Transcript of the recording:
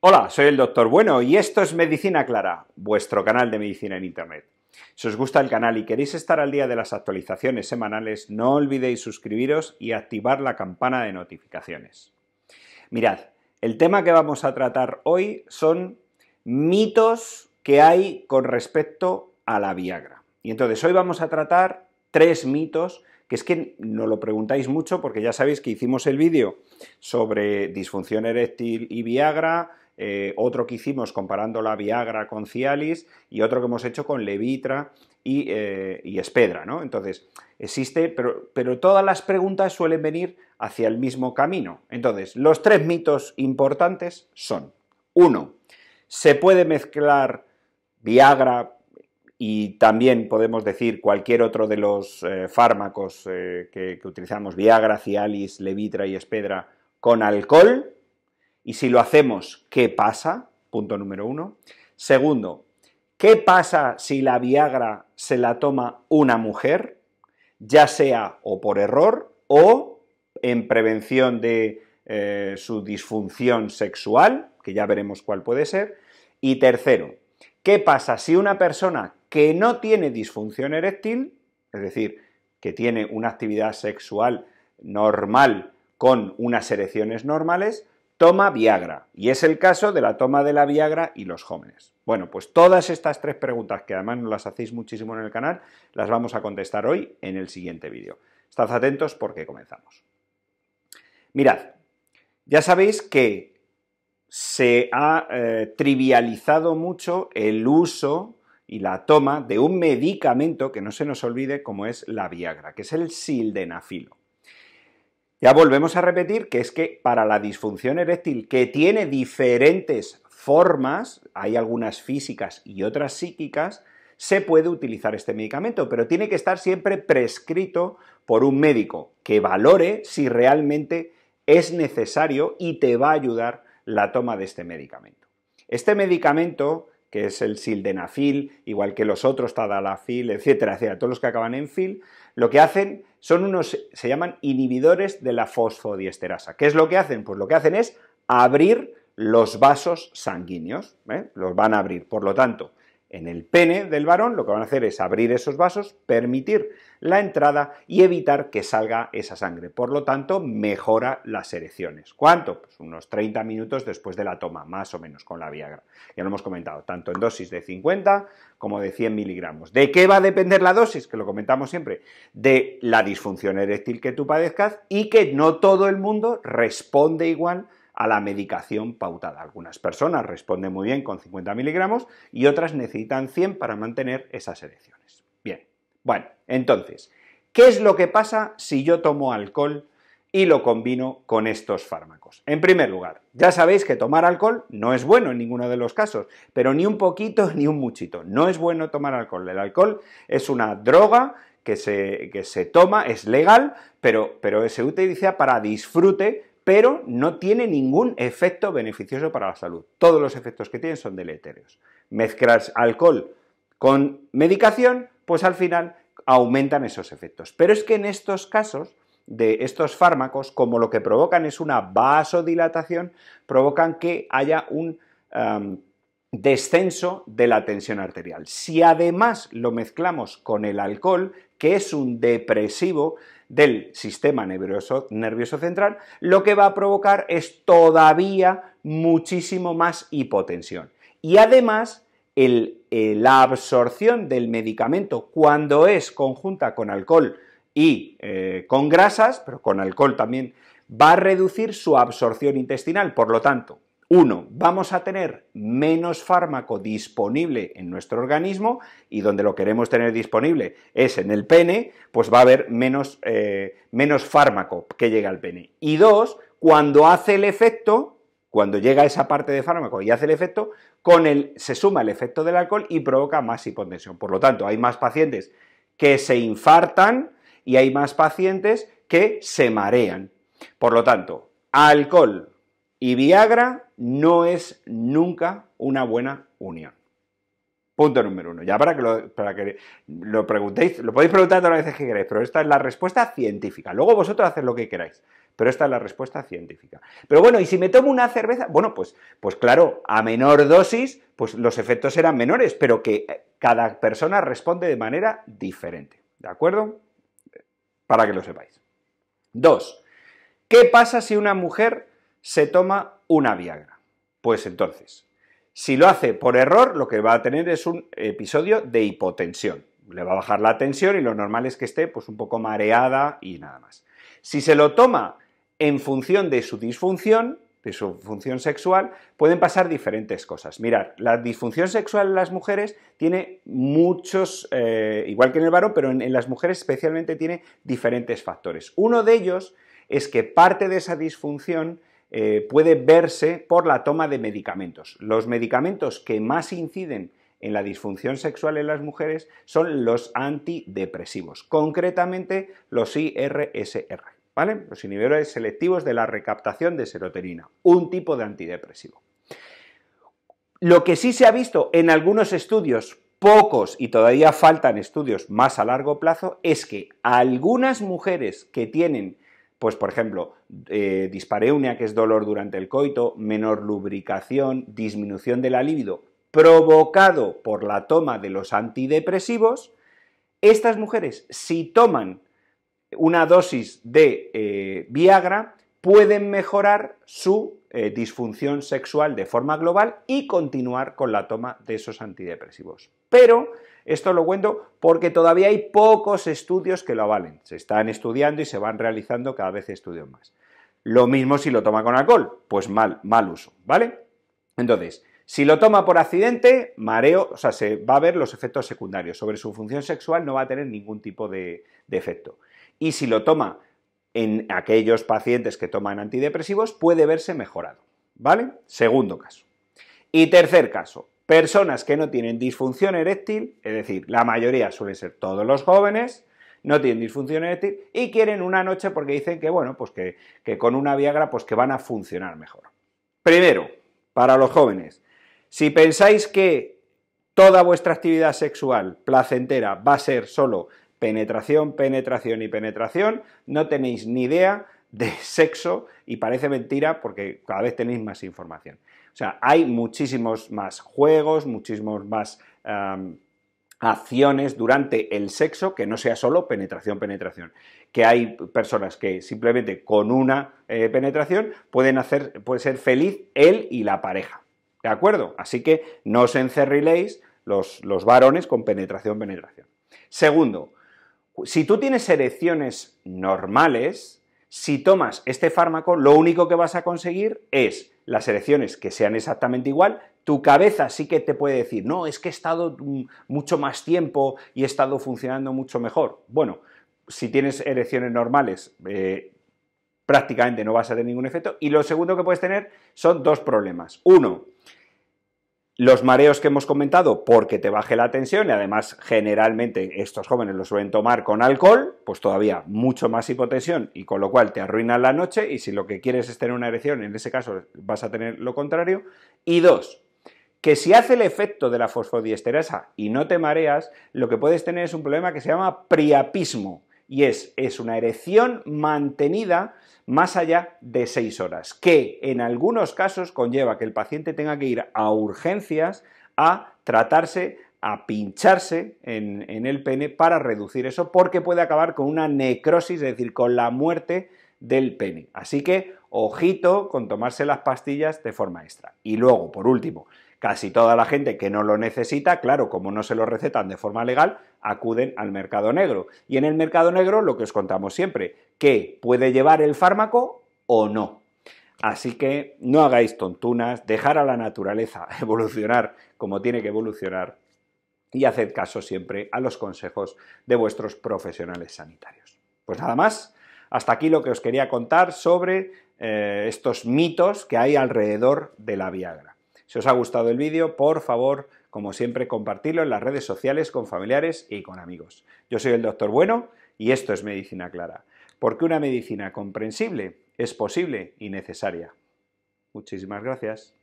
Hola, soy el Doctor Bueno y esto es Medicina Clara, vuestro canal de medicina en Internet. Si os gusta el canal y queréis estar al día de las actualizaciones semanales, no olvidéis suscribiros y activar la campana de notificaciones. Mirad, el tema que vamos a tratar hoy son mitos que hay con respecto a la Viagra. Y entonces hoy vamos a tratar tres mitos que es que no lo preguntáis mucho porque ya sabéis que hicimos el vídeo sobre disfunción eréctil y Viagra, eh, otro que hicimos comparando la Viagra con Cialis y otro que hemos hecho con Levitra y, eh, Espedra, ¿no? Entonces, existe, pero, todas las preguntas suelen venir hacia el mismo camino. Entonces, los tres mitos importantes son, uno, se puede mezclar Viagra y también podemos decir cualquier otro de los eh, fármacos que, que, utilizamos, Viagra, Cialis, Levitra y Espedra, con alcohol. Y si lo hacemos, ¿qué pasa? Punto número uno. Segundo, ¿qué pasa si la Viagra se la toma una mujer, ya sea o por error o en prevención de eh, su disfunción sexual, que ya veremos cuál puede ser? Y tercero, ¿qué pasa si una persona que no tiene disfunción eréctil, es decir, que tiene una actividad sexual normal con unas erecciones normales, toma Viagra. Y es el caso de la toma de la Viagra y los jóvenes. Bueno, pues todas estas tres preguntas, que además nos las hacéis muchísimo en el canal, las vamos a contestar hoy en el siguiente vídeo. Estad atentos porque comenzamos. Mirad, ya sabéis que se ha eh, trivializado mucho el uso y la toma de un medicamento que no se nos olvide como es la Viagra, que es el sildenafilo. Ya volvemos a repetir que es que para la disfunción eréctil, que tiene diferentes formas, hay algunas físicas y otras psíquicas, se puede utilizar este medicamento, pero tiene que estar siempre prescrito por un médico que valore si realmente es necesario y te va a ayudar la toma de este medicamento. Este medicamento, que es el sildenafil, igual que los otros, tadalafil, etcétera, etcétera, todos los que acaban en fil, lo que hacen son unos, se llaman inhibidores de la fosfodiesterasa. ¿Qué es lo que hacen? Pues lo que hacen es abrir los vasos sanguíneos, ¿eh? los van a abrir. Por lo tanto, en el pene del varón, lo que van a hacer es abrir esos vasos, permitir la entrada y evitar que salga esa sangre. Por lo tanto, mejora las erecciones. ¿Cuánto? Pues unos 30 minutos después de la toma, más o menos, con la Viagra. Ya lo hemos comentado, tanto en dosis de 50 como de 100 miligramos. ¿De qué va a depender la dosis? Que lo comentamos siempre. De la disfunción eréctil que tú padezcas y que no todo el mundo responde igual a la medicación pautada. Algunas personas responden muy bien con 50 miligramos y otras necesitan 100 para mantener esas elecciones. Bien, bueno, entonces, ¿qué es lo que pasa si yo tomo alcohol y lo combino con estos fármacos. En primer lugar, ya sabéis que tomar alcohol no es bueno en ninguno de los casos, pero ni un poquito ni un muchito. No es bueno tomar alcohol. El alcohol es una droga que se, que se toma, es legal, pero, pero se utiliza para disfrute pero no tiene ningún efecto beneficioso para la salud. Todos los efectos que tienen son deleterios. Mezclar alcohol con medicación, pues al final aumentan esos efectos. Pero es que en estos casos de estos fármacos, como lo que provocan es una vasodilatación, provocan que haya un descenso de la tensión arterial. Si además lo mezclamos con el alcohol, que es un depresivo, del sistema nervioso, central, lo que va a provocar es todavía muchísimo más hipotensión. Y además, eh, la absorción del medicamento cuando es conjunta con alcohol y eh, con grasas, pero con alcohol también, va a reducir su absorción intestinal. Por lo tanto, uno, vamos a tener menos fármaco disponible en nuestro organismo y donde lo queremos tener disponible es en el pene, pues va a haber menos, eh, menos fármaco que llega al pene. Y dos, cuando hace el efecto, cuando llega esa parte de fármaco y hace el efecto, con el, se suma el efecto del alcohol y provoca más hipotensión. Por lo tanto, hay más pacientes que se infartan y hay más pacientes que se marean. Por lo tanto, alcohol, y Viagra no es nunca una buena unión. Punto número uno. Ya para que lo, para que lo preguntéis, lo podéis preguntar todas las veces que queráis, pero esta es la respuesta científica. Luego vosotros haced lo que queráis, pero esta es la respuesta científica. Pero bueno, y si me tomo una cerveza, bueno, pues, pues claro, a menor dosis, pues los efectos serán menores, pero que eh, cada persona responde de manera diferente. ¿De acuerdo? Para que lo sepáis. Dos, ¿qué pasa si una mujer se toma una Viagra. Pues entonces, si lo hace por error, lo que va a tener es un episodio de hipotensión. Le va a bajar la tensión y lo normal es que esté pues un poco mareada y nada más. Si se lo toma en función de su disfunción, de su función sexual, pueden pasar diferentes cosas. Mirad, la disfunción sexual en las mujeres tiene muchos, eh, igual que en el varón, pero en, las mujeres especialmente tiene diferentes factores. Uno de ellos es que parte de esa disfunción eh, puede verse por la toma de medicamentos. Los medicamentos que más inciden en la disfunción sexual en las mujeres son los antidepresivos, concretamente los IRSR, ¿vale? Los inhibidores selectivos de la recaptación de serotonina, un tipo de antidepresivo. Lo que sí se ha visto en algunos estudios, pocos y todavía faltan estudios más a largo plazo, es que algunas mujeres que tienen pues por ejemplo, eh, dispareunia, que es dolor durante el coito, menor lubricación, disminución de la libido, provocado por la toma de los antidepresivos, estas mujeres, si toman una dosis de eh, Viagra, pueden mejorar su eh, disfunción sexual de forma global y continuar con la toma de esos antidepresivos. Pero esto lo cuento porque todavía hay pocos estudios que lo avalen. Se están estudiando y se van realizando cada vez estudios más. Lo mismo si lo toma con alcohol, pues mal, mal uso, ¿vale? Entonces, si lo toma por accidente, mareo, o sea, se va a ver los efectos secundarios. Sobre su función sexual no va a tener ningún tipo de, de efecto. Y si lo toma en aquellos pacientes que toman antidepresivos, puede verse mejorado, ¿vale? Segundo caso. Y tercer caso, Personas que no tienen disfunción eréctil, es decir, la mayoría suelen ser todos los jóvenes, no tienen disfunción eréctil y quieren una noche porque dicen que, bueno, pues que con una Viagra pues que van a funcionar mejor. Primero, para los jóvenes, si pensáis que toda vuestra actividad sexual placentera va a ser solo penetración, penetración y penetración, no tenéis ni idea de sexo y parece mentira porque cada vez tenéis más información. O sea, hay muchísimos más juegos, muchísimos más acciones durante el sexo que no sea solo penetración, penetración. Que hay personas que simplemente con una eh, penetración pueden hacer, puede ser feliz él y la pareja. ¿De acuerdo? Así que no os encerriléis los, los varones con penetración, penetración. Segundo, si tú tienes erecciones normales, si tomas este fármaco, lo único que vas a conseguir es las elecciones que sean exactamente igual, tu cabeza sí que te puede decir, no, es que he estado mm, mucho más tiempo y he estado funcionando mucho mejor. Bueno, si tienes elecciones normales, eh, prácticamente no vas a tener ningún efecto. Y lo segundo que puedes tener son dos problemas. Uno, los mareos que hemos comentado, porque te baje la tensión y además generalmente estos jóvenes lo suelen tomar con alcohol, pues todavía mucho más hipotensión y con lo cual te arruinan la noche y si lo que quieres es tener una erección, en ese caso vas a tener lo contrario. Y dos, que si hace el efecto de la fosfodiesterasa y no te mareas, lo que puedes tener es un problema que se llama priapismo y es, una erección mantenida más allá de 6 horas, que en algunos casos conlleva que el paciente tenga que ir a urgencias a tratarse a pincharse en, el pene para reducir eso, porque puede acabar con una necrosis, es decir, con la muerte del pene. Así que, ojito con tomarse las pastillas de forma extra. Y luego, por último, casi toda la gente que no lo necesita, claro, como no se lo recetan de forma legal, acuden al mercado negro. Y en el mercado negro lo que os contamos siempre, que puede llevar el fármaco o no. Así que no hagáis tontunas, dejar a la naturaleza evolucionar como tiene que evolucionar y haced caso siempre a los consejos de vuestros profesionales sanitarios. Pues nada más, hasta aquí lo que os quería contar sobre eh, estos mitos que hay alrededor de la Viagra. Si os ha gustado el vídeo, por favor, como siempre, compartidlo en las redes sociales con familiares y con amigos. Yo soy el doctor Bueno y esto es Medicina Clara, porque una medicina comprensible es posible y necesaria. Muchísimas gracias.